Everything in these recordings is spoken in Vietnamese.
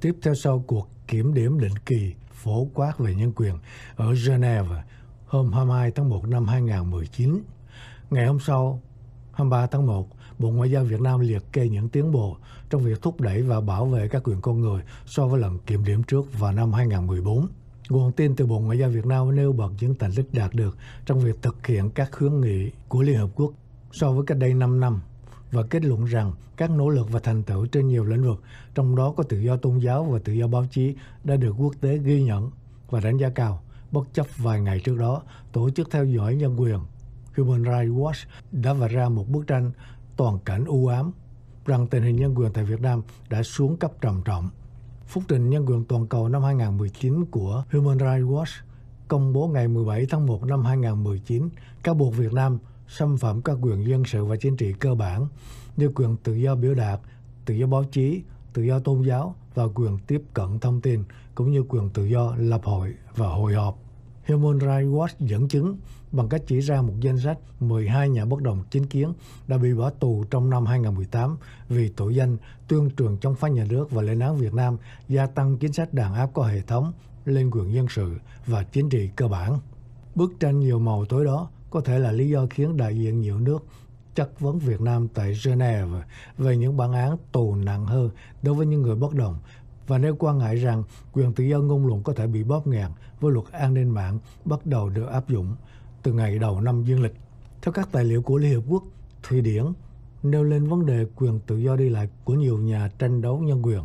tiếp theo sau cuộc kiểm điểm định kỳ phổ quát về nhân quyền ở Geneva hôm 22 tháng 1 năm 2019. Ngày hôm sau, 23 tháng 1, Bộ Ngoại giao Việt Nam liệt kê những tiến bộ trong việc thúc đẩy và bảo vệ các quyền con người so với lần kiểm điểm trước vào năm 2014. Nguồn tin từ Bộ Ngoại giao Việt Nam nêu bật những thành tích đạt được trong việc thực hiện các khuyến nghị của Liên Hợp Quốc so với cách đây 5 năm và kết luận rằng các nỗ lực và thành tựu trên nhiều lĩnh vực, trong đó có tự do tôn giáo và tự do báo chí đã được quốc tế ghi nhận và đánh giá cao. Bất chấp vài ngày trước đó, tổ chức theo dõi nhân quyền Human Rights Watch đã vạch ra một bức tranh toàn cảnh u ám rằng tình hình nhân quyền tại Việt Nam đã xuống cấp trầm trọng. Phúc trình nhân quyền toàn cầu năm 2019 của Human Rights Watch công bố ngày 17 tháng 1 năm 2019 cáo buộc Việt Nam xâm phạm các quyền dân sự và chính trị cơ bản như quyền tự do biểu đạt, tự do báo chí, tự do tôn giáo và quyền tiếp cận thông tin cũng như quyền tự do lập hội và hội họp. Human Rights Watch dẫn chứng bằng cách chỉ ra một danh sách 12 nhà bất đồng chính kiến đã bị bỏ tù trong năm 2018 vì tội danh tuyên truyền chống phá nhà nước và lên án Việt Nam gia tăng chính sách đàn áp có hệ thống lên quyền dân sự và chính trị cơ bản. Bức tranh nhiều màu tối đó có thể là lý do khiến đại diện nhiều nước chất vấn Việt Nam tại Geneva về những bản án tù nặng hơn đối với những người bất đồng và nếu quan ngại rằng quyền tự do ngôn luận có thể bị bóp nghẹt với luật an ninh mạng bắt đầu được áp dụng từ ngày đầu năm dương lịch. Theo các tài liệu của Liên Hiệp Quốc, Thụy Điển nêu lên vấn đề quyền tự do đi lại của nhiều nhà tranh đấu nhân quyền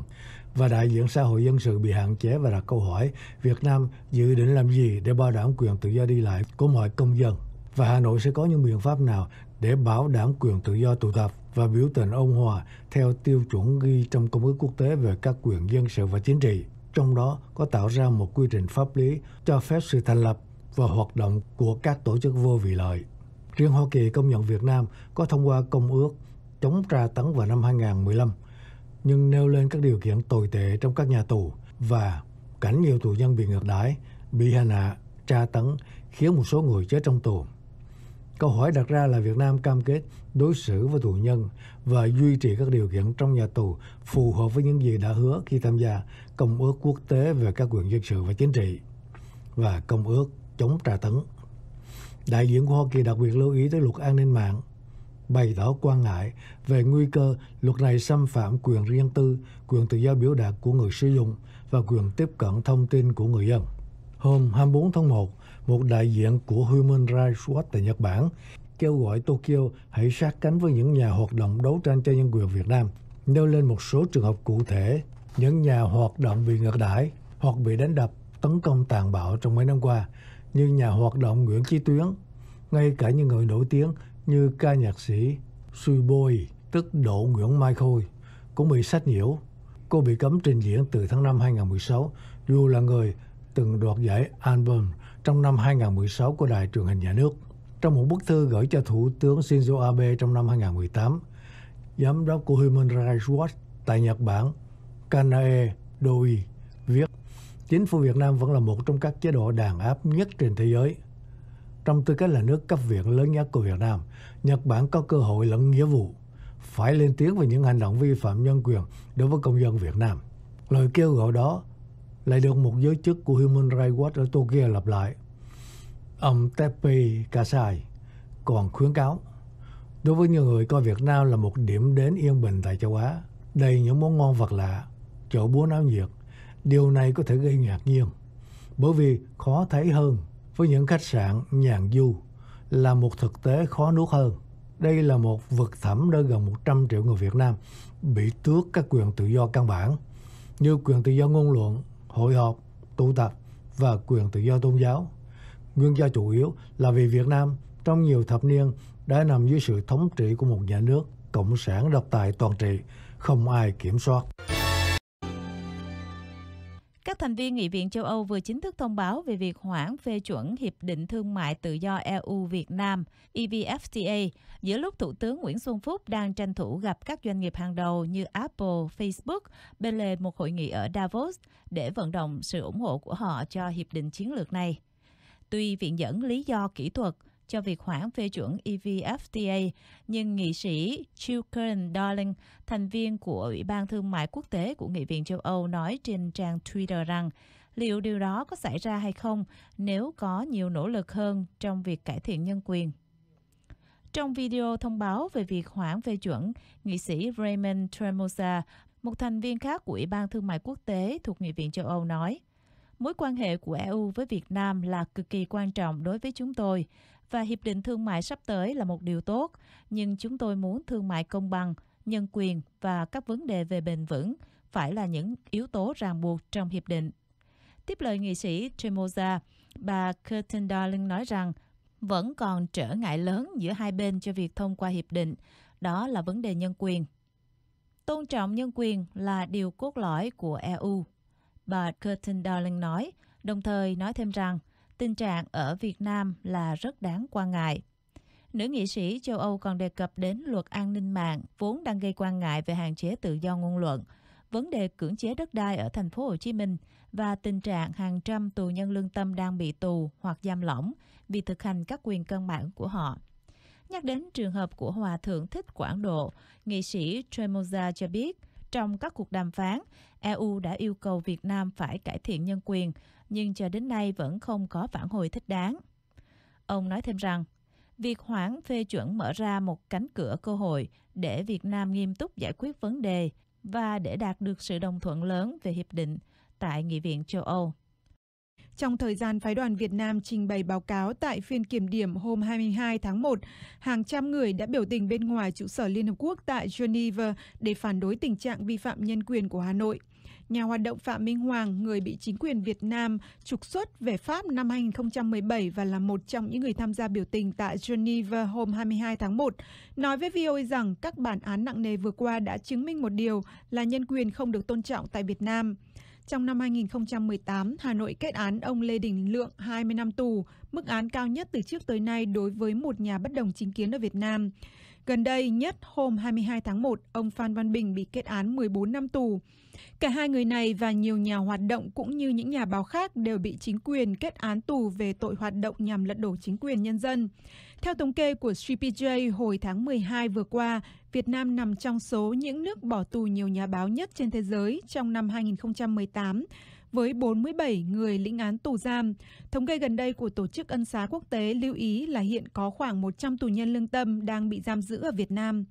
và đại diện xã hội dân sự bị hạn chế và đặt câu hỏi Việt Nam dự định làm gì để bảo đảm quyền tự do đi lại của mọi công dân và Hà Nội sẽ có những biện pháp nào để bảo đảm quyền tự do tụ tập và biểu tình ôn hòa theo tiêu chuẩn ghi trong công ước quốc tế về các quyền dân sự và chính trị, trong đó có tạo ra một quy trình pháp lý cho phép sự thành lập và hoạt động của các tổ chức vô vị lợi. Riêng Hoa Kỳ công nhận Việt Nam có thông qua công ước chống tra tấn vào năm 2015, nhưng nêu lên các điều kiện tồi tệ trong các nhà tù và cảnh nhiều tù nhân bị ngược đãi, bị hành hạ, tra tấn khiến một số người chết trong tù. Câu hỏi đặt ra là Việt Nam cam kết đối xử với tù nhân và duy trì các điều kiện trong nhà tù phù hợp với những gì đã hứa khi tham gia Công ước Quốc tế về các quyền dân sự và chính trị và Công ước chống tra tấn. Đại diện của Hoa Kỳ đặc biệt lưu ý tới luật an ninh mạng, bày tỏ quan ngại về nguy cơ luật này xâm phạm quyền riêng tư, quyền tự do biểu đạt của người sử dụng và quyền tiếp cận thông tin của người dân. Hôm 24 tháng 1, một đại diện của Human Rights Watch tại Nhật Bản, kêu gọi Tokyo hãy sát cánh với những nhà hoạt động đấu tranh cho nhân quyền Việt Nam, nêu lên một số trường hợp cụ thể những nhà hoạt động bị ngược đãi hoặc bị đánh đập, tấn công tàn bạo trong mấy năm qua, như nhà hoạt động Nguyễn Chí Tuyến, ngay cả những người nổi tiếng như ca nhạc sĩ sui boy tức độ Nguyễn Mai Khôi, cũng bị sách nhiễu. Cô bị cấm trình diễn từ tháng 5 2016, dù là người từng đoạt giải album trong năm 2016 của Đài truyền hình nhà nước. Trong một bức thư gửi cho Thủ tướng Shinzo Abe trong năm 2018, giám đốc của Human Rights Watch tại Nhật Bản, Kanae Doi, viết Chính phủ Việt Nam vẫn là một trong các chế độ đàn áp nhất trên thế giới. Trong tư cách là nước cấp viện lớn nhất của Việt Nam, Nhật Bản có cơ hội lẫn nghĩa vụ phải lên tiếng về những hành động vi phạm nhân quyền đối với công dân Việt Nam. Lời kêu gọi đó lại được một giới chức của Human Rights Watch ở Tokyo lặp lại. Ông Tepi Kasai còn khuyến cáo, đối với nhiều người coi Việt Nam là một điểm đến yên bình tại châu Á, đầy những món ngon vật lạ, chỗ búa náo nhiệt, điều này có thể gây ngạc nhiên, bởi vì khó thấy hơn với những khách sạn nhàn du là một thực tế khó nuốt hơn. Đây là một vực thẳm nơi gần 100 triệu người Việt Nam bị tước các quyền tự do căn bản như quyền tự do ngôn luận, hội họp, tụ tập và quyền tự do tôn giáo. Nguyên do chủ yếu là vì Việt Nam trong nhiều thập niên đã nằm dưới sự thống trị của một nhà nước cộng sản độc tài toàn trị, không ai kiểm soát thành viên Nghị viện châu Âu vừa chính thức thông báo về việc hoãn phê chuẩn Hiệp định Thương mại Tự do EU Việt Nam EVFTA giữa lúc Thủ tướng Nguyễn Xuân Phúc đang tranh thủ gặp các doanh nghiệp hàng đầu như Apple, Facebook bên lề một hội nghị ở Davos để vận động sự ủng hộ của họ cho hiệp định chiến lược này. Tuy viện dẫn lý do kỹ thuật, cho việc hoãn phê chuẩn EVFTA, nhưng nghị sĩ Chilkern Darling, thành viên của Ủy ban Thương mại Quốc tế của Nghị viện châu Âu nói trên trang Twitter rằng liệu điều đó có xảy ra hay không nếu có nhiều nỗ lực hơn trong việc cải thiện nhân quyền. Trong video thông báo về việc hoãn phê chuẩn, nghị sĩ Raymond Tremosa, một thành viên khác của Ủy ban Thương mại Quốc tế thuộc Nghị viện châu Âu nói, mối quan hệ của EU với Việt Nam là cực kỳ quan trọng đối với chúng tôi và hiệp định thương mại sắp tới là một điều tốt, nhưng chúng tôi muốn thương mại công bằng, nhân quyền và các vấn đề về bền vững phải là những yếu tố ràng buộc trong hiệp định. Tiếp lời nghị sĩ Tremosa, bà Curtin Darling nói rằng vẫn còn trở ngại lớn giữa hai bên cho việc thông qua hiệp định, đó là vấn đề nhân quyền. Tôn trọng nhân quyền là điều cốt lõi của EU. Bà Curtin Darling nói, đồng thời nói thêm rằng tình trạng ở Việt Nam là rất đáng quan ngại. Nữ nghị sĩ châu Âu còn đề cập đến luật an ninh mạng vốn đang gây quan ngại về hạn chế tự do ngôn luận, vấn đề cưỡng chế đất đai ở thành phố Hồ Chí Minh và tình trạng hàng trăm tù nhân lương tâm đang bị tù hoặc giam lỏng vì thực hành các quyền căn bản của họ. Nhắc đến trường hợp của Hòa Thượng Thích Quảng Độ, nghị sĩ Tremosa cho biết trong các cuộc đàm phán, EU đã yêu cầu Việt Nam phải cải thiện nhân quyền, nhưng cho đến nay vẫn không có phản hồi thích đáng. Ông nói thêm rằng, việc hoãn phê chuẩn mở ra một cánh cửa cơ hội để Việt Nam nghiêm túc giải quyết vấn đề và để đạt được sự đồng thuận lớn về hiệp định tại Nghị viện châu Âu. Trong thời gian phái đoàn Việt Nam trình bày báo cáo tại phiên kiểm điểm hôm 22 tháng 1, hàng trăm người đã biểu tình bên ngoài trụ sở Liên Hợp Quốc tại Geneva để phản đối tình trạng vi phạm nhân quyền của Hà Nội. Nhà hoạt động Phạm Minh Hoàng, người bị chính quyền Việt Nam trục xuất về Pháp năm 2017 và là một trong những người tham gia biểu tình tại Geneva hôm 22 tháng 1, nói với VOA rằng các bản án nặng nề vừa qua đã chứng minh một điều là nhân quyền không được tôn trọng tại Việt Nam. Trong năm 2018, Hà Nội kết án ông Lê Đình Lượng 20 năm tù, mức án cao nhất từ trước tới nay đối với một nhà bất đồng chính kiến ở Việt Nam. Gần đây nhất hôm 22 tháng 1, ông Phan Văn Bình bị kết án 14 năm tù. Cả hai người này và nhiều nhà hoạt động cũng như những nhà báo khác đều bị chính quyền kết án tù về tội hoạt động nhằm lật đổ chính quyền nhân dân. Theo thống kê của CPJ hồi tháng 12 vừa qua, Việt Nam nằm trong số những nước bỏ tù nhiều nhà báo nhất trên thế giới trong năm 2018 với 47 người lĩnh án tù giam. Thống kê gần đây của Tổ chức Ân xá Quốc tế lưu ý là hiện có khoảng 100 tù nhân lương tâm đang bị giam giữ ở Việt Nam.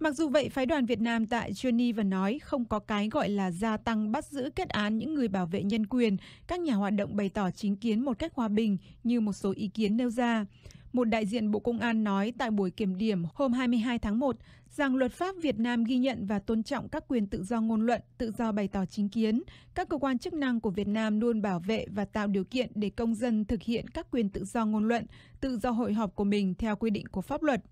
Mặc dù vậy, phái đoàn Việt Nam tại Geneva nói không có cái gọi là gia tăng bắt giữ kết án những người bảo vệ nhân quyền, các nhà hoạt động bày tỏ chính kiến một cách hòa bình như một số ý kiến nêu ra. Một đại diện Bộ Công an nói tại buổi kiểm điểm hôm 22 tháng 1 rằng luật pháp Việt Nam ghi nhận và tôn trọng các quyền tự do ngôn luận, tự do bày tỏ chính kiến. Các cơ quan chức năng của Việt Nam luôn bảo vệ và tạo điều kiện để công dân thực hiện các quyền tự do ngôn luận, tự do hội họp của mình theo quy định của pháp luật.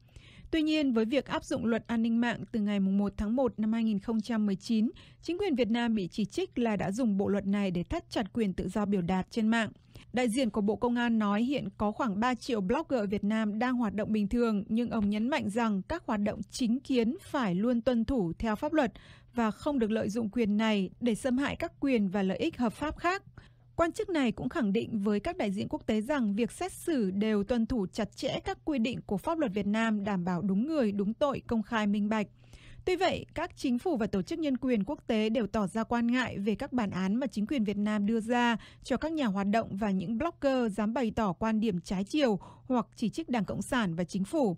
Tuy nhiên, với việc áp dụng luật an ninh mạng từ ngày 1 tháng 1 năm 2019, chính quyền Việt Nam bị chỉ trích là đã dùng bộ luật này để thắt chặt quyền tự do biểu đạt trên mạng. Đại diện của Bộ Công an nói hiện có khoảng 3 triệu blogger Việt Nam đang hoạt động bình thường, nhưng ông nhấn mạnh rằng các hoạt động chính kiến phải luôn tuân thủ theo pháp luật và không được lợi dụng quyền này để xâm hại các quyền và lợi ích hợp pháp khác. Quan chức này cũng khẳng định với các đại diện quốc tế rằng việc xét xử đều tuân thủ chặt chẽ các quy định của pháp luật Việt Nam đảm bảo đúng người, đúng tội, công khai, minh bạch. Tuy vậy, các chính phủ và tổ chức nhân quyền quốc tế đều tỏ ra quan ngại về các bản án mà chính quyền Việt Nam đưa ra cho các nhà hoạt động và những blogger dám bày tỏ quan điểm trái chiều hoặc chỉ trích Đảng Cộng sản và chính phủ.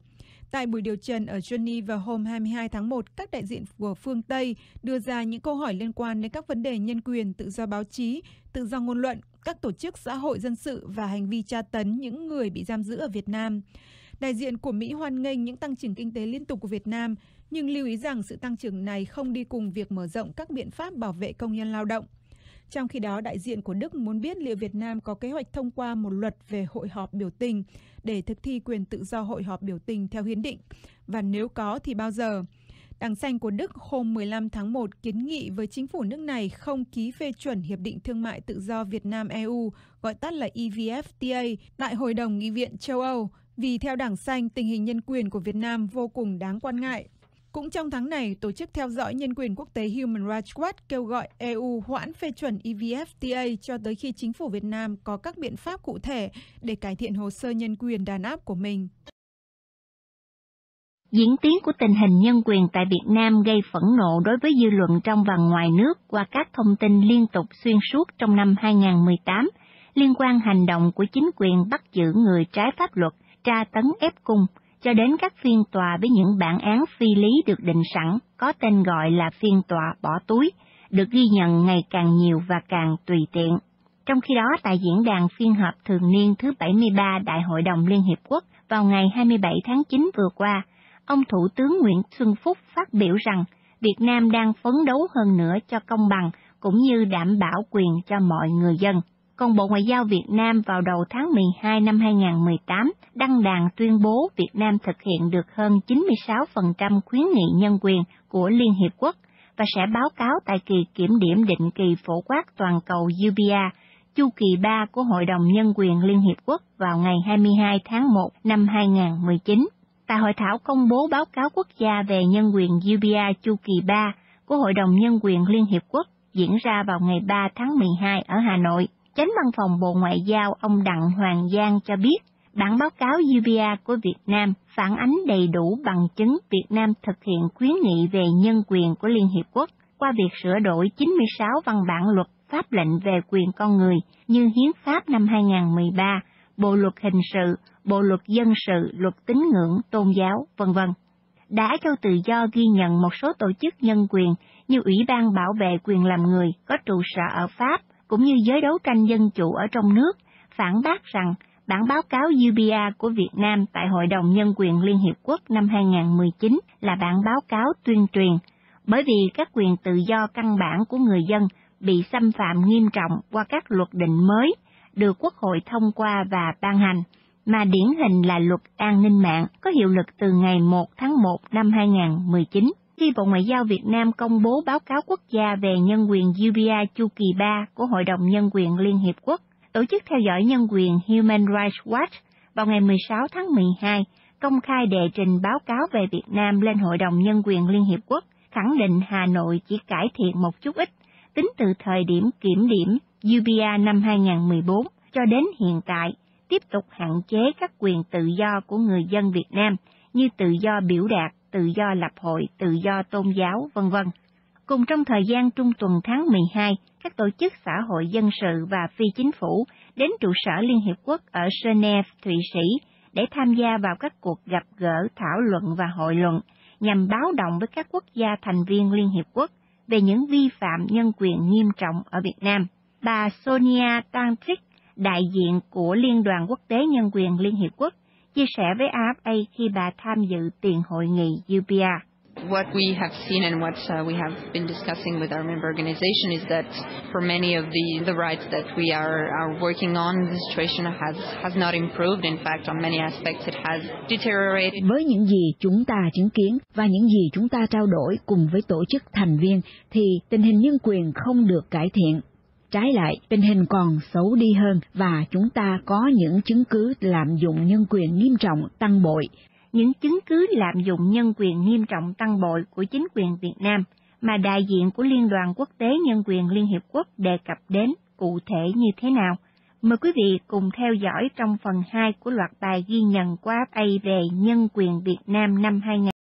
Tại buổi điều trần ở Geneva hôm 22 tháng 1, các đại diện của phương Tây đưa ra những câu hỏi liên quan đến các vấn đề nhân quyền, tự do báo chí, tự do ngôn luận, các tổ chức xã hội dân sự và hành vi tra tấn những người bị giam giữ ở Việt Nam. Đại diện của Mỹ hoan nghênh những tăng trưởng kinh tế liên tục của Việt Nam, nhưng lưu ý rằng sự tăng trưởng này không đi cùng việc mở rộng các biện pháp bảo vệ công nhân lao động. Trong khi đó, đại diện của Đức muốn biết liệu Việt Nam có kế hoạch thông qua một luật về hội họp biểu tình để thực thi quyền tự do hội họp biểu tình theo hiến định, và nếu có thì bao giờ. Đảng Xanh của Đức hôm 15 tháng 1 kiến nghị với chính phủ nước này không ký phê chuẩn Hiệp định Thương mại Tự do Việt Nam-EU, gọi tắt là EVFTA, tại Hội đồng Nghị viện châu Âu, vì theo Đảng Xanh, tình hình nhân quyền của Việt Nam vô cùng đáng quan ngại. Cũng trong tháng này, Tổ chức theo dõi nhân quyền quốc tế Human Rights Watch kêu gọi EU hoãn phê chuẩn EVFTA cho tới khi chính phủ Việt Nam có các biện pháp cụ thể để cải thiện hồ sơ nhân quyền đàn áp của mình. Diễn tiến của tình hình nhân quyền tại Việt Nam gây phẫn nộ đối với dư luận trong và ngoài nước qua các thông tin liên tục xuyên suốt trong năm 2018 liên quan hành động của chính quyền bắt giữ người trái pháp luật, tra tấn ép cung – cho đến các phiên tòa với những bản án phi lý được định sẵn có tên gọi là phiên tòa bỏ túi, được ghi nhận ngày càng nhiều và càng tùy tiện. Trong khi đó, tại diễn đàn phiên họp thường niên thứ 73 Đại hội đồng Liên Hiệp Quốc vào ngày 27 tháng 9 vừa qua, ông Thủ tướng Nguyễn Xuân Phúc phát biểu rằng Việt Nam đang phấn đấu hơn nữa cho công bằng cũng như đảm bảo quyền cho mọi người dân còn Bộ Ngoại giao Việt Nam vào đầu tháng 12 năm 2018 đăng đàn tuyên bố Việt Nam thực hiện được hơn 96% khuyến nghị nhân quyền của Liên Hiệp Quốc và sẽ báo cáo tại kỳ kiểm điểm định kỳ phổ quát toàn cầu UBA, chu kỳ 3 của Hội đồng Nhân quyền Liên Hiệp Quốc vào ngày 22 tháng 1 năm 2019. Tại hội thảo công bố báo cáo quốc gia về nhân quyền UBA chu kỳ 3 của Hội đồng Nhân quyền Liên Hiệp Quốc diễn ra vào ngày 3 tháng 12 ở Hà Nội, Tránh văn phòng Bộ Ngoại giao ông Đặng Hoàng Giang cho biết, bản báo cáo UBA của Việt Nam phản ánh đầy đủ bằng chứng Việt Nam thực hiện khuyến nghị về nhân quyền của Liên Hiệp Quốc qua việc sửa đổi 96 văn bản luật pháp lệnh về quyền con người như Hiến pháp năm 2013, Bộ luật hình sự, Bộ luật dân sự, luật tín ngưỡng, tôn giáo, vân vân. Đã cho tự do ghi nhận một số tổ chức nhân quyền như Ủy ban bảo vệ quyền làm người có trụ sở ở Pháp cũng như giới đấu tranh dân chủ ở trong nước, phản bác rằng bản báo cáo UBA của Việt Nam tại Hội đồng Nhân quyền Liên Hiệp Quốc năm 2019 là bản báo cáo tuyên truyền, bởi vì các quyền tự do căn bản của người dân bị xâm phạm nghiêm trọng qua các luật định mới được Quốc hội thông qua và ban hành, mà điển hình là luật an ninh mạng có hiệu lực từ ngày 1 tháng 1 năm 2019 khi Bộ Ngoại giao Việt Nam công bố báo cáo quốc gia về nhân quyền UBI chu kỳ 3 của Hội đồng Nhân quyền Liên Hiệp Quốc, tổ chức theo dõi nhân quyền Human Rights Watch vào ngày 16 tháng 12 công khai đề trình báo cáo về Việt Nam lên Hội đồng Nhân quyền Liên Hiệp Quốc, khẳng định Hà Nội chỉ cải thiện một chút ít tính từ thời điểm kiểm điểm UBI năm 2014 cho đến hiện tại, tiếp tục hạn chế các quyền tự do của người dân Việt Nam như tự do biểu đạt, tự do lập hội, tự do tôn giáo, vân vân. Cùng trong thời gian trung tuần tháng 12, các tổ chức xã hội dân sự và phi chính phủ đến trụ sở Liên Hiệp Quốc ở Geneva, Thụy Sĩ để tham gia vào các cuộc gặp gỡ, thảo luận và hội luận nhằm báo động với các quốc gia thành viên Liên Hiệp Quốc về những vi phạm nhân quyền nghiêm trọng ở Việt Nam. Bà Sonia Tantric, đại diện của Liên đoàn Quốc tế Nhân quyền Liên Hiệp Quốc, chia sẻ với AFA khi bà tham dự tiền hội nghị UPR. What we have seen and what uh, we have been discussing with our member organization is that for many of the, the rights that we are, are working on, the situation has, has not improved. In fact, on many aspects it has deteriorated. Với những gì chúng ta chứng kiến và những gì chúng ta trao đổi cùng với tổ chức thành viên thì tình hình nhân quyền không được cải thiện Trái lại, tình hình còn xấu đi hơn và chúng ta có những chứng cứ lạm dụng nhân quyền nghiêm trọng tăng bội. Những chứng cứ lạm dụng nhân quyền nghiêm trọng tăng bội của chính quyền Việt Nam mà đại diện của Liên đoàn Quốc tế Nhân quyền Liên Hiệp Quốc đề cập đến cụ thể như thế nào? Mời quý vị cùng theo dõi trong phần 2 của loạt bài ghi nhận của APA về nhân quyền Việt Nam năm 2000.